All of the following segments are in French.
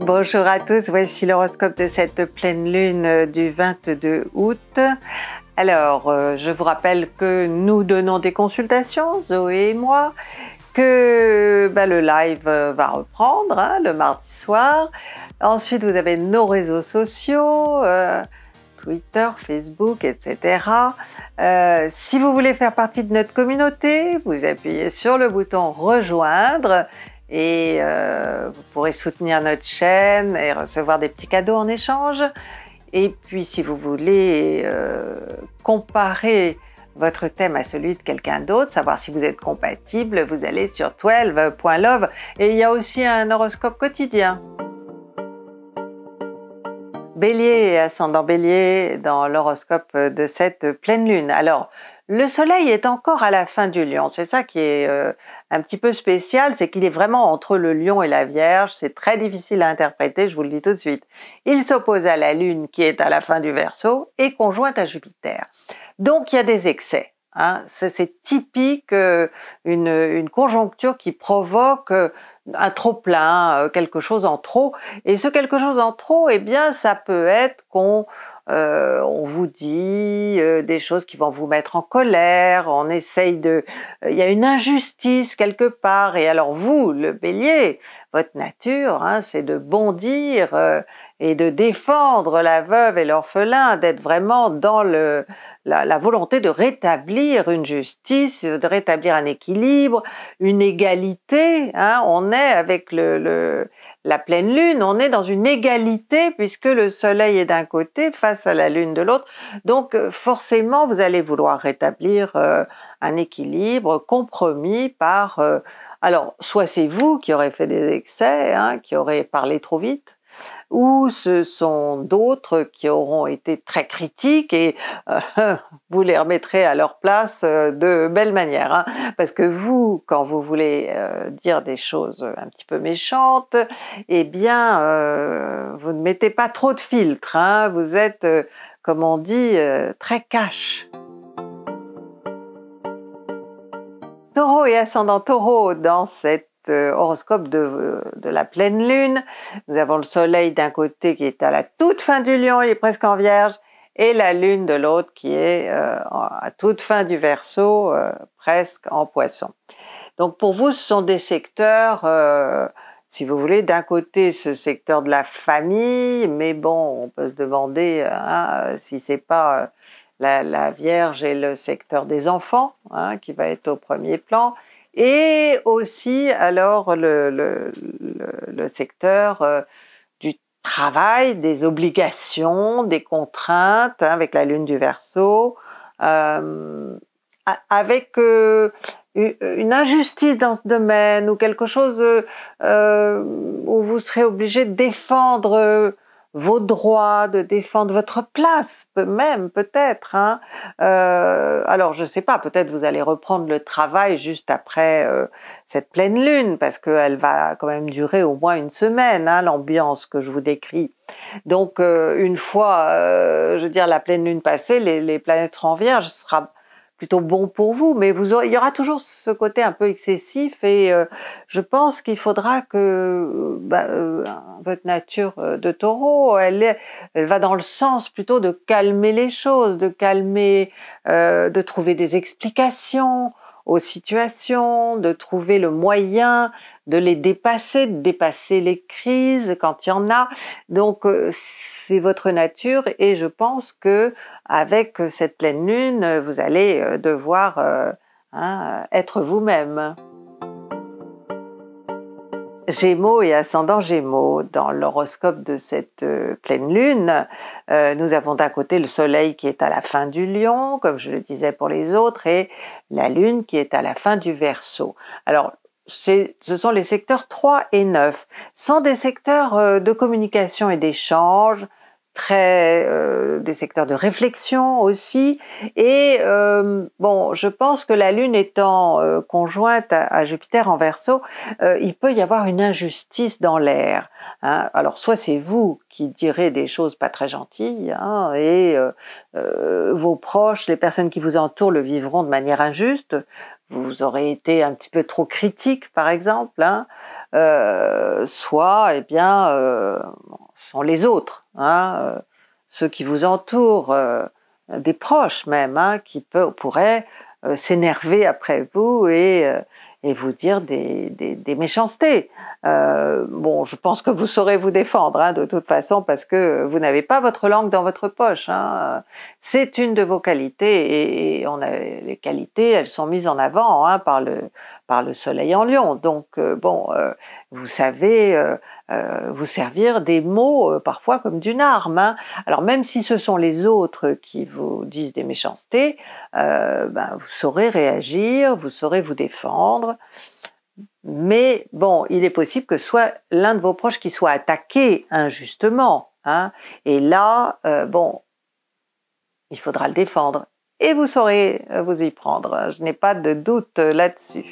Bonjour à tous, voici l'horoscope de cette pleine lune euh, du 22 août. Alors, euh, je vous rappelle que nous donnons des consultations, Zoé et moi, que bah, le live euh, va reprendre hein, le mardi soir. Ensuite, vous avez nos réseaux sociaux. Twitter, Facebook, etc. si vous voulez faire partie de notre communauté, vous appuyez sur le bouton rejoindre et euh, vous pourrez soutenir notre chaîne et recevoir des petits cadeaux en échange. Et puis, si vous voulez euh, comparer votre thème à celui de quelqu'un d'autre, savoir si vous êtes compatible, vous allez sur 12.love. Et il y a aussi un horoscope quotidien. Bélier et ascendant Bélier dans l'horoscope de cette pleine lune. Alors, le soleil est encore à la fin du lion, c'est ça qui est euh, un petit peu spécial, c'est qu'il est vraiment entre le lion et la vierge, c'est très difficile à interpréter, je vous le dis tout de suite. Il s'oppose à la lune qui est à la fin du verso et conjointe à Jupiter. Donc il y a des excès. Hein. C'est typique euh, une, conjoncture qui provoque euh, un trop plein, euh, quelque chose en trop. Et ce quelque chose en trop, eh bien, ça peut être qu'on euh, on vous dit euh, des choses qui vont vous mettre en colère, on essaye de... Euh, il y a une injustice quelque part, et alors vous, le bélier, votre nature, hein, c'est de bondir et de défendre la veuve et l'orphelin, d'être vraiment dans la, volonté de rétablir une justice, de rétablir un équilibre, une égalité. Hein. on est avec le, le la pleine lune, on est dans une égalité puisque le soleil est d'un côté face à la lune de l'autre. Donc euh, forcément, vous allez vouloir rétablir euh, un équilibre compromis par... Euh, alors, soit c'est vous qui aurez fait des excès, hein, qui aurez parlé trop vite, ou ce sont d'autres qui auront été très critiques et euh, vous les remettrez à leur place euh, de belle manière. Hein. parce que vous, quand vous voulez euh, dire des choses un petit peu méchantes, eh bien, vous ne mettez pas trop de filtres. Hein. vous êtes, comme on dit, très cash. Taureau et ascendant taureau dans cette euh, horoscope euh, de, la pleine lune. Nous avons le soleil d'un côté qui est à la toute fin du lion, il est presque en vierge, et la lune de l'autre qui est euh, à toute fin du verso, presque en poisson. Donc pour vous, ce sont des secteurs, si vous voulez, d'un côté ce secteur de la famille, mais bon, on peut se demander hein, si c'est pas la, Vierge et le secteur des enfants hein, qui va être au premier plan et aussi alors le, le, le, secteur euh, du travail, des obligations, des contraintes hein, avec la lune du verso, euh, avec euh, une injustice dans ce domaine ou quelque chose euh, où vous serez obligé de défendre vos droits, de défendre votre place, même peut-être. Hein. Euh, alors je ne sais pas, peut-être vous allez reprendre le travail juste après euh, cette pleine lune, parce qu'elle va quand même durer au moins une semaine, hein, l'ambiance que je vous décris. Donc euh, une fois, je veux dire, la pleine lune passée, les, planètes seront vierges, ce sera plutôt bon pour vous, mais vous il y aura toujours ce côté un peu excessif et euh, je pense qu'il faudra que euh, bah, euh, votre nature de taureau, elle, va dans le sens plutôt de calmer les choses, de calmer, de trouver des explications, aux situations, de trouver le moyen de les dépasser, de dépasser les crises quand il y en a. Donc euh, c'est votre nature et je pense que avec cette pleine lune, vous allez euh, devoir euh, hein, être vous-même. Gémeaux et ascendant Gémeaux, dans l'horoscope de cette euh, pleine lune, euh, nous avons d'un côté le Soleil qui est à la fin du Lion, comme je le disais pour les autres, et la Lune qui est à la fin du Verseau. Alors, ce sont les secteurs 3 et 9. sont des secteurs euh, de communication et d'échange, très euh, des secteurs de réflexion aussi. Et euh, bon, je pense que la Lune étant euh, conjointe à, Jupiter en Verseau, il peut y avoir une injustice dans l'air. Hein. Alors soit c'est vous qui direz des choses pas très gentilles, hein, et vos proches, les personnes qui vous entourent le vivront de manière injuste. Vous aurez été un petit peu trop critique, par exemple. Hein. soit, eh bien sont les autres, hein, euh, ceux qui vous entourent, euh, des proches même, hein, qui pourraient euh, s'énerver après vous et, vous dire des, méchancetés. bon, je pense que vous saurez vous défendre hein, de toute façon parce que vous n'avez pas votre langue dans votre poche. C'est une de vos qualités et, on a, les qualités, elles sont mises en avant par, le, soleil en lion. Donc, bon, vous savez euh, vous servir des mots euh, parfois comme d'une arme. Hein. Alors même si ce sont les autres qui vous disent des méchancetés, euh, ben, vous saurez réagir, vous saurez vous défendre. Mais bon, il est possible que soit l'un de vos proches qui soit attaqué injustement. Hein. et là, bon, il faudra le défendre. Et vous saurez vous y prendre. Je n'ai pas de doute là-dessus.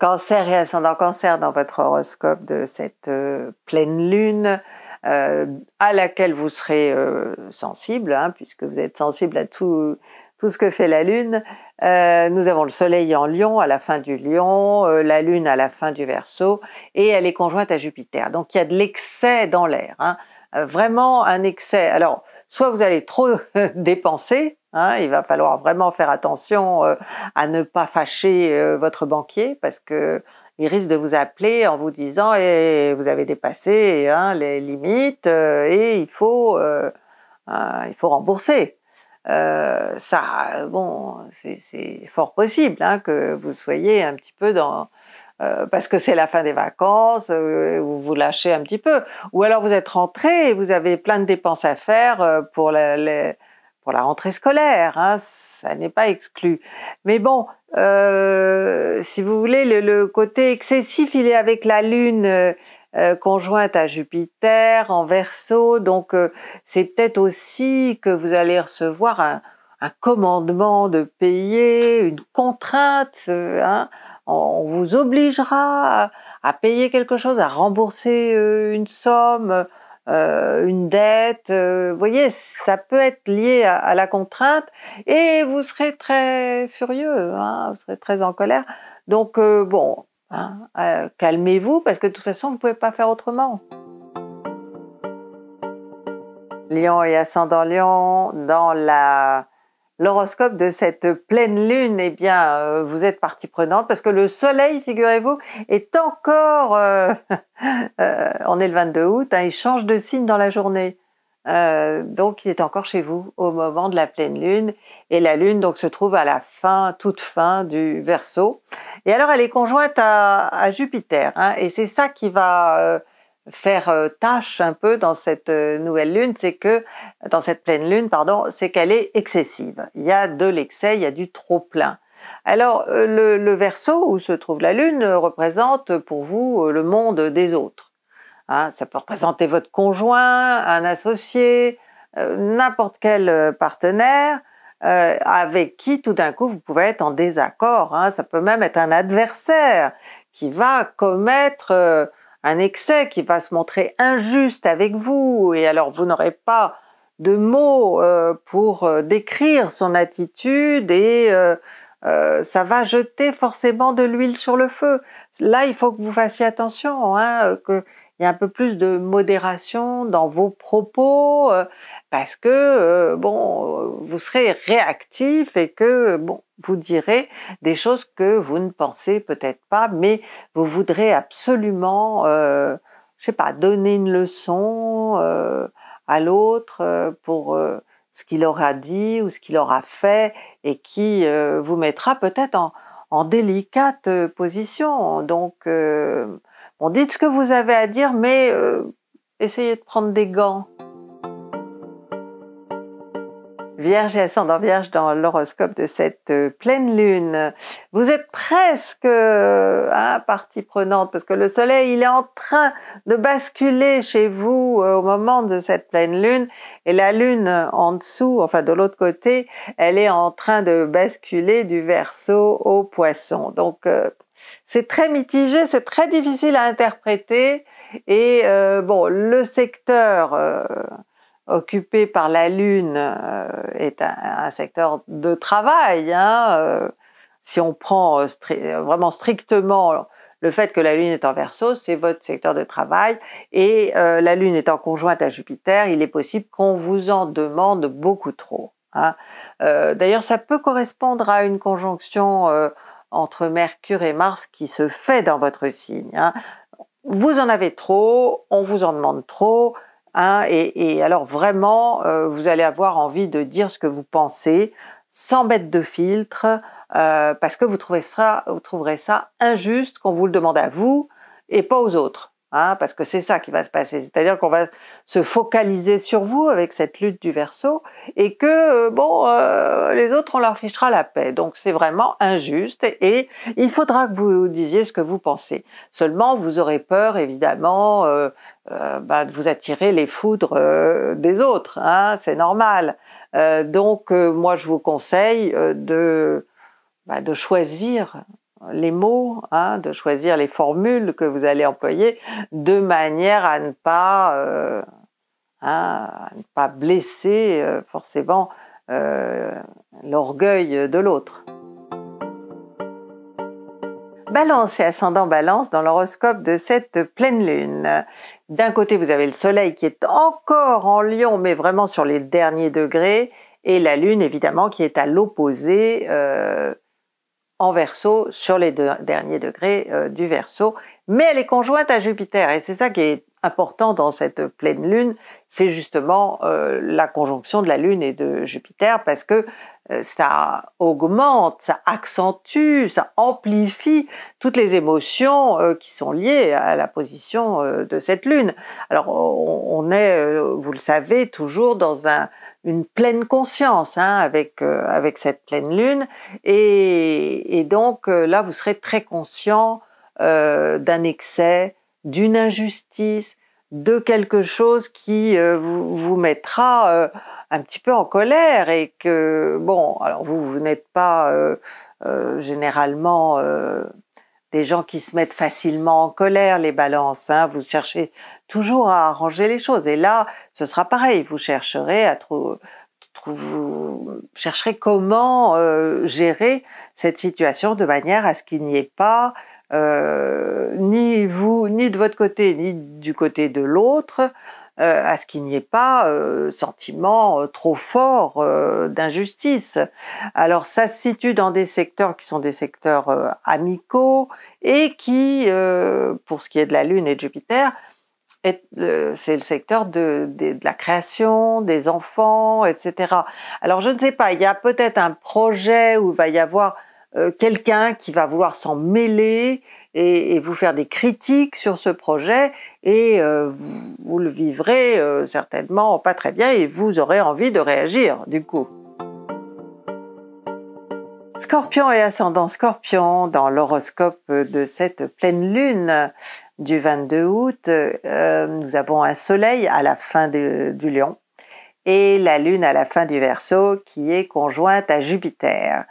Cancer et ascendant cancer dans votre horoscope de cette euh, pleine lune, euh, à laquelle vous serez euh, sensible, hein, puisque vous êtes sensible à tout, ce que fait la lune. nous avons le soleil en lion à la fin du lion, la lune à la fin du verso, et elle est conjointe à Jupiter. Donc il y a de l'excès dans l'air, hein. vraiment un excès. Alors, soit vous allez trop dépenser, Hein, il va falloir vraiment faire attention euh, à ne pas fâcher euh, votre banquier parce que il risque de vous appeler en vous disant eh, vous avez dépassé hein, les limites euh, et il faut il faut rembourser. ça, bon, c'est fort possible hein, que vous soyez un petit peu dans parce que c'est la fin des vacances, vous vous lâchez un petit peu, ou alors vous êtes rentré et vous avez plein de dépenses à faire pour les la rentrée scolaire, hein, ça n'est pas exclu. Mais bon, euh, si vous voulez, le, côté excessif, il est avec la Lune euh, euh, conjointe à Jupiter en verso, donc c'est peut-être aussi que vous allez recevoir un, commandement de payer, une contrainte, hein. on, vous obligera à, payer quelque chose, à rembourser une somme euh, une dette. Euh, vous voyez, ça peut être lié à, la contrainte et vous serez très furieux, hein, vous serez très en colère. Donc euh, bon, hein, calmez-vous parce que de toute façon, vous ne pouvez pas faire autrement. Lion et ascendant Lion dans la l'horoscope de cette pleine lune, eh bien, euh, vous êtes partie prenante parce que le soleil, figurez-vous, est encore, euh, euh, on est le 22 août, hein, il change de signe dans la journée. donc, il est encore chez vous au moment de la pleine lune. Et la lune, donc, se trouve à la fin, toute fin du verso. Et alors, elle est conjointe à, Jupiter. Hein, et c'est ça qui va faire euh, tâche un peu dans cette euh, nouvelle lune, c'est que dans cette pleine lune, pardon, c'est qu'elle est excessive. Il y a de l'excès, il y a du trop plein. Alors euh, le, le verso où se trouve la lune représente pour vous le monde des autres. Hein, ça peut représenter votre conjoint, un associé, n'importe quel partenaire avec qui tout d'un coup vous pouvez être en désaccord. Hein. ça peut même être un adversaire qui va commettre un excès qui va se montrer injuste avec vous, et alors vous n'aurez pas de mots euh, pour euh, décrire son attitude et euh, ça va jeter forcément de l'huile sur le feu. Là, il faut que vous fassiez attention, hein, que il y a un peu plus de modération dans vos propos euh, parce que euh, bon, euh, vous serez réactif et que bon, vous direz des choses que vous ne pensez peut-être pas, mais vous voudrez absolument, je sais pas, donner une leçon à l'autre pour ce qu'il aura dit ou ce qu'il aura fait et qui vous mettra peut-être en, en délicate position. Donc Bon, dites ce que vous avez à dire, mais euh, essayez de prendre des gants. Vierge et ascendant Vierge dans l'horoscope de cette euh, pleine lune. Vous êtes presque euh, hein, partie prenante parce que le soleil, il est en train de basculer chez vous au moment de cette pleine lune et la lune en dessous, enfin de l'autre côté, elle est en train de basculer du verso au poisson. Donc c'est très mitigé, c'est très difficile à interpréter. Et euh, bon, le secteur euh, occupé par la Lune euh, est un, secteur de travail. Hein, si on prend vraiment strictement le fait que la Lune est en verso, c'est votre secteur de travail, et la Lune étant conjointe à Jupiter, il est possible qu'on vous en demande beaucoup trop. Hein. D'ailleurs, ça peut correspondre à une conjonction entre Mercure et Mars qui se fait dans votre signe. Hein. Vous en avez trop, on vous en demande trop, hein, et, alors vraiment, euh, vous allez avoir envie de dire ce que vous pensez, sans mettre de filtre, euh, parce que vous, vous trouverez ça injuste qu'on vous le demande à vous et pas aux autres. Hein, parce que c'est ça qui va se passer. C'est-à-dire qu'on va se focaliser sur vous avec cette lutte du verso et que, euh, bon, euh, les autres, on leur fichera la paix. Donc c'est vraiment injuste et il faudra que vous disiez ce que vous pensez. Seulement, vous aurez peur, évidemment, euh, bah, de vous attirer les foudres des autres. Hein, c'est normal. donc moi, je vous conseille de, bah, de choisir les mots, hein, de choisir les formules que vous allez employer de manière à ne pas, euh, hein, ne pas blesser euh, forcément euh, l'orgueil de l'autre. Balance et ascendant balance dans l'horoscope de cette pleine lune. D'un côté, vous avez le soleil qui est encore en lion, mais vraiment sur les derniers degrés, et la lune, évidemment, qui est à l'opposé en verso sur les derniers degrés euh, du verso, mais elle est conjointe à Jupiter et c'est ça qui est important dans cette pleine lune, c'est justement euh, la conjonction de la lune et de Jupiter parce que euh, ça augmente, ça accentue, ça amplifie toutes les émotions qui sont liées à la position de cette lune. Alors on est, vous le savez, toujours dans un une pleine conscience hein, avec euh, avec cette pleine lune et, donc euh, là vous serez très conscient euh, d'un excès, d'une injustice, de quelque chose qui vous, mettra un petit peu en colère et que bon alors vous, n'êtes pas généralement des gens qui se mettent facilement en colère, les balances. Hein. vous cherchez toujours à arranger les choses. Et là, ce sera pareil, vous chercherez à chercherez comment euh, gérer cette situation de manière à ce qu'il n'y ait pas euh, ni vous, ni de votre côté, ni du côté de l'autre, euh, à ce qu'il n'y ait pas sentiment trop fort d'injustice. Alors ça se situe dans des secteurs qui sont des secteurs amicaux et qui, pour ce qui est de la Lune et de Jupiter, euh, c'est le secteur de, la création, des enfants, etc. Alors je ne sais pas, il y a peut-être un projet où il va y avoir euh, quelqu'un qui va vouloir s'en mêler et, vous faire des critiques sur ce projet et euh, vous, le vivrez certainement pas très bien et vous aurez envie de réagir du coup. Scorpion et ascendant scorpion dans l'horoscope de cette pleine lune du 22 août, euh, nous avons un soleil à la fin du lion et la lune à la fin du verso qui est conjointe à Jupiter.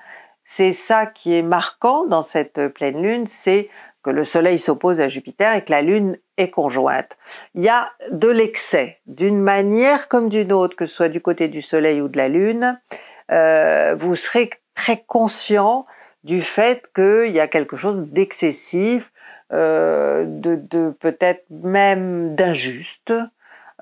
C'est ça qui est marquant dans cette pleine lune, c'est que le soleil s'oppose à Jupiter et que la lune est conjointe. Il y a de l'excès, d'une manière comme d'une autre, que ce soit du côté du soleil ou de la lune, euh, vous serez très conscient du fait qu'il y a quelque chose d'excessif, euh, de, peut-être même d'injuste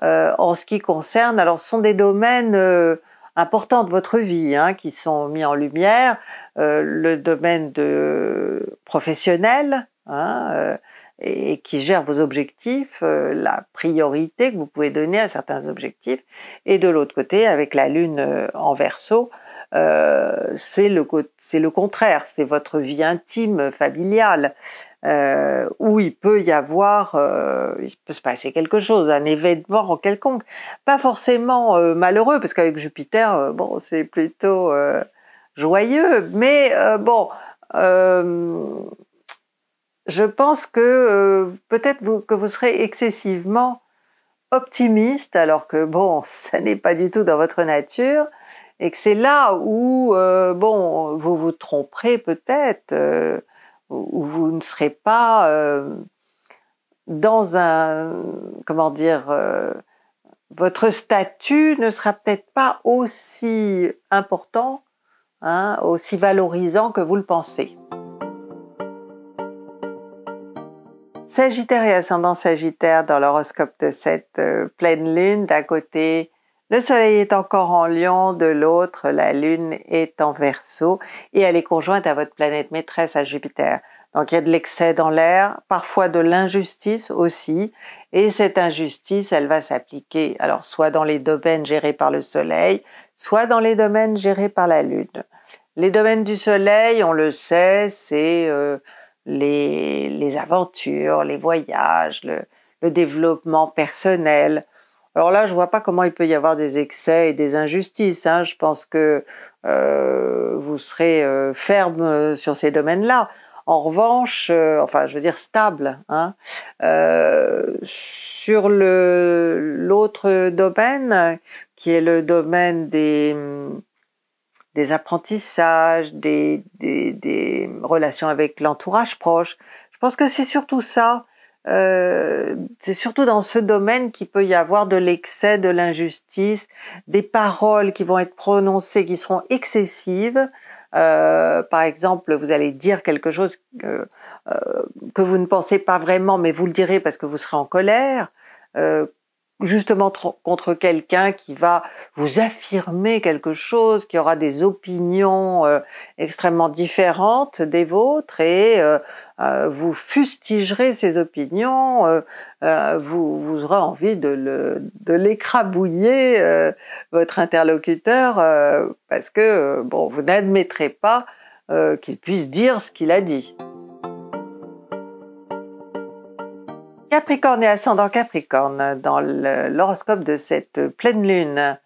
euh, en ce qui concerne. Alors, ce sont des domaines euh, importants de votre vie hein, qui sont mis en lumière. le domaine de professionnel hein, et, qui gère vos objectifs, la priorité que vous pouvez donner à certains objectifs. Et de l'autre côté, avec la lune en verso, c'est le, le, contraire, c'est votre vie intime, familiale, euh, où il peut y avoir, euh, il peut se passer quelque chose, un événement quelconque, pas forcément euh, malheureux, parce qu'avec Jupiter, bon, c'est plutôt joyeux, mais bon, je pense que peut-être que vous serez excessivement optimiste, alors que bon, ça n'est pas du tout dans votre nature, et que c'est là où, bon, vous vous tromperez peut-être où vous ne serez pas euh, dans un, comment dire, euh, votre statut ne sera peut-être pas aussi important, hein, aussi valorisant que vous le pensez. Sagittaire et ascendant Sagittaire dans l'horoscope de cette euh, pleine lune, d'un côté le Soleil est encore en Lion, de l'autre, la Lune est en Verseau et elle est conjointe à votre planète maîtresse, à Jupiter. Donc il y a de l'excès dans l'air, parfois de l'injustice aussi, et cette injustice, elle va s'appliquer alors soit dans les domaines gérés par le Soleil, soit dans les domaines gérés par la Lune. Les domaines du Soleil, on le sait, c'est euh, les, aventures, les voyages, le développement personnel, alors là, je vois pas comment il peut y avoir des excès et des injustices. Hein. Je pense que euh, vous serez euh, ferme euh, sur ces domaines-là. En revanche, enfin, je veux dire stable. Hein. sur l'autre domaine, qui est le domaine des, apprentissages, des relations avec l'entourage proche, je pense que c'est surtout ça euh, c'est surtout dans ce domaine qu'il peut y avoir de l'excès, de l'injustice, des paroles qui vont être prononcées, qui seront excessives. Euh, par exemple, vous allez dire quelque chose euh, que, vous ne pensez pas vraiment, mais vous le direz parce que vous serez en colère justement contre quelqu'un qui va vous affirmer quelque chose, qui aura des opinions euh, extrêmement différentes des vôtres et euh, euh, vous fustigerez ses opinions, vous, vous, aurez envie de l'écrabouiller, votre interlocuteur, parce que bon, vous n'admettrez pas qu'il puisse dire ce qu'il a dit. Capricorne et ascendant Capricorne, dans l'horoscope de cette pleine lune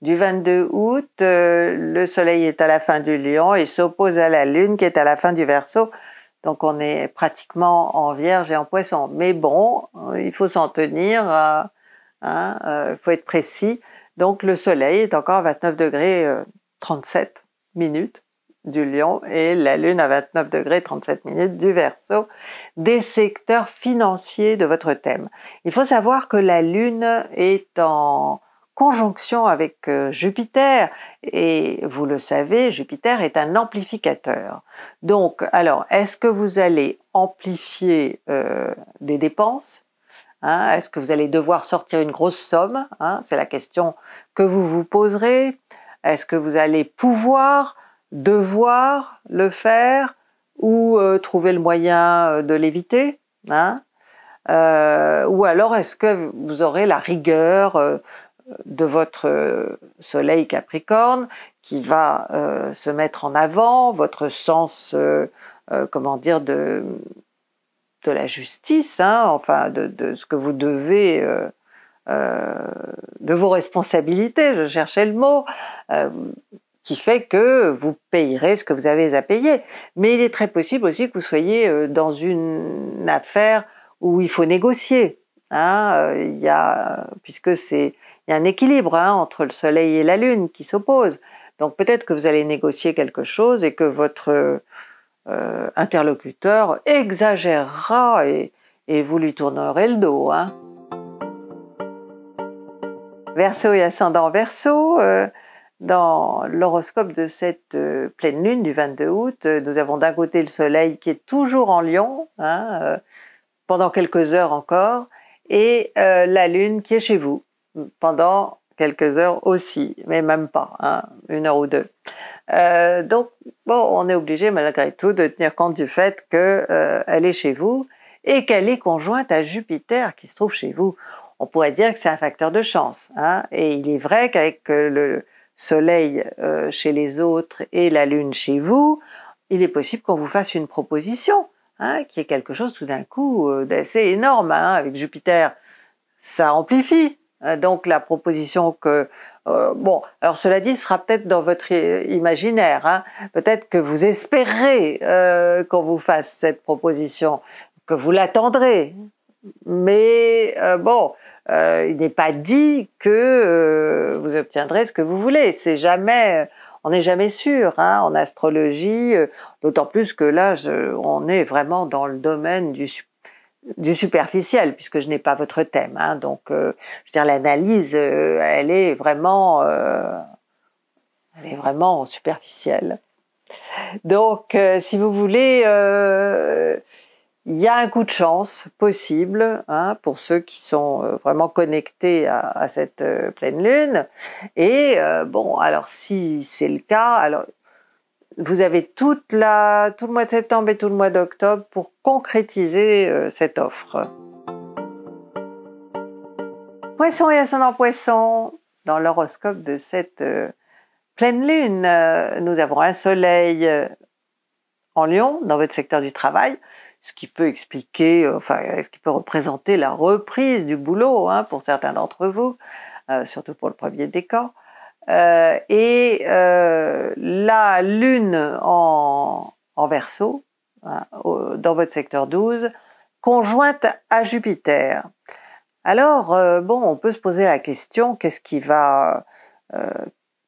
du 22 août, euh, le soleil est à la fin du lion et s'oppose à la lune qui est à la fin du verso. Donc on est pratiquement en vierge et en poisson. Mais bon, euh, il faut s'en tenir, euh, hein, il faut être précis. Donc le soleil est encore à 29 degrés 37 minutes du Lion et la Lune à 29 degrés 37 minutes du Verseau des secteurs financiers de votre thème. Il faut savoir que la Lune est en conjonction avec euh, Jupiter et vous le savez, Jupiter est un amplificateur. Donc, alors, est-ce que vous allez amplifier euh, des dépenses hein? Est-ce que vous allez devoir sortir une grosse somme hein? C'est la question que vous vous poserez. Est-ce que vous allez pouvoir devoir le faire ou euh, trouver le moyen euh, de l'éviter hein. euh, Ou alors est-ce que vous aurez la rigueur de votre soleil capricorne qui va se mettre en avant, votre sens, comment dire, de, de la justice, hein, enfin de, de, ce que vous devez... de vos responsabilités, je cherchais le mot, qui fait que vous payerez ce que vous avez à payer. Mais il est très possible aussi que vous soyez euh, dans une affaire où il faut négocier. Hein, euh, il y a, puisque c'est, il y a un équilibre hein, entre le soleil et la lune qui s'opposent. Donc peut-être que vous allez négocier quelque chose et que votre euh, interlocuteur exagérera et, vous lui tournerez le dos. Hein. Verseau et ascendant Verseau dans l'horoscope de cette euh, pleine lune du 22 août, euh, nous avons d'un côté le soleil qui est toujours en lion, hein, euh, pendant quelques heures encore, et la lune qui est chez vous, pendant quelques heures aussi, mais même pas, hein, une heure ou deux. donc, bon, on est obligé malgré tout de tenir compte du fait qu'elle est chez vous et qu'elle est conjointe à Jupiter qui se trouve chez vous. On pourrait dire que c'est un facteur de chance. Hein, et il est vrai qu'avec le soleil euh, chez les autres et la lune chez vous, il est possible qu'on vous fasse une proposition, hein, qui est quelque chose tout d'un coup euh, d'assez énorme. Hein. avec Jupiter, ça amplifie. Hein, donc la proposition que... Euh, bon, alors cela dit, sera peut-être dans votre imaginaire. peut-être que vous espérez qu'on vous fasse cette proposition, que vous l'attendrez mais euh, bon, euh, il n'est pas dit que euh, vous obtiendrez ce que vous voulez. C'est jamais, on n'est jamais sûr hein, en astrologie, d'autant plus que là, on est vraiment dans le domaine du du superficiel, puisque je n'ai pas votre thème. Hein, donc, je veux dire, l'analyse, elle est vraiment, elle est vraiment superficielle. Donc, si vous voulez il y a un coup de chance possible hein, pour ceux qui sont euh, vraiment connectés à, cette euh, pleine lune. Et euh, bon, alors si c'est le cas, alors vous avez toute la, tout le mois de septembre et tout le mois d'octobre pour concrétiser cette offre. Poisson et ascendant poisson, dans l'horoscope de cette pleine lune, nous avons un soleil en lion dans votre secteur du travail, ce qui peut expliquer, euh, enfin, euh, ce qui peut représenter la reprise du boulot hein, pour certains d'entre vous, euh, surtout pour le premier décor. et la lune en, Verseau, verso, hein, dans votre secteur 12, conjointe à Jupiter. Alors, bon, on peut se poser la question, qu'est-ce qui va...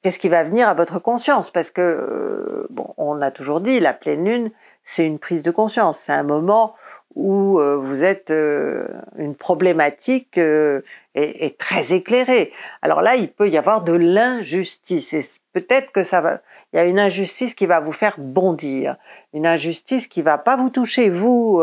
Qu'est-ce qui va venir à votre conscience Parce que, bon, on a toujours dit, la pleine lune, c'est une prise de conscience, c'est un moment où euh, vous êtes euh, une problématique euh, est, très éclairée. Alors là, il peut y avoir de l'injustice et peut-être que ça va. Il y a une injustice qui va vous faire bondir, une injustice qui va pas vous toucher vous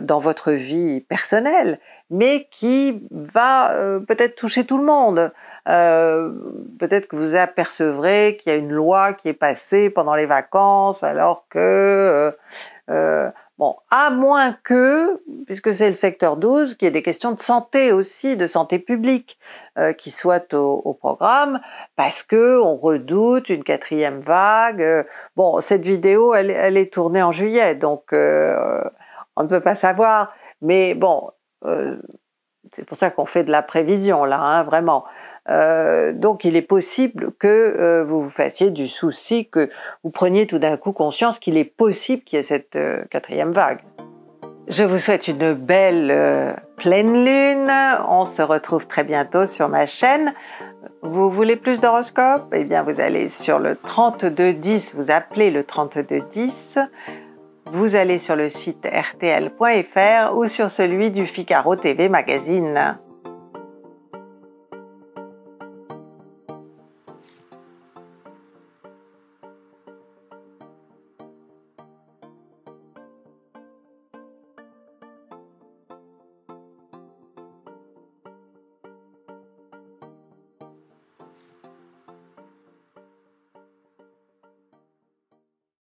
dans votre vie personnelle, mais qui va euh, peut-être toucher tout le monde. Euh, peut-être que vous apercevrez qu'il y a une loi qui est passée pendant les vacances, alors que... Euh, bon, à moins que, puisque c'est le secteur 12, qu'il y ait des questions de santé aussi, de santé publique, qui soient au, programme, parce que on redoute une quatrième vague. Bon, cette vidéo, elle, elle est tournée en juillet, donc on ne peut pas savoir, mais bon, euh, c'est pour ça qu'on fait de la prévision là, hein, vraiment. Euh, donc il est possible que vous euh, vous fassiez du souci, que vous preniez tout d'un coup conscience qu'il est possible qu'il y ait cette quatrième vague. Je vous souhaite une belle pleine lune. On se retrouve très bientôt sur ma chaîne. Vous voulez plus d'horoscopes Eh bien, vous allez sur le 3210, vous appelez le 3210 vous allez sur le site rtl.fr ou sur celui du Ficaro TV Magazine.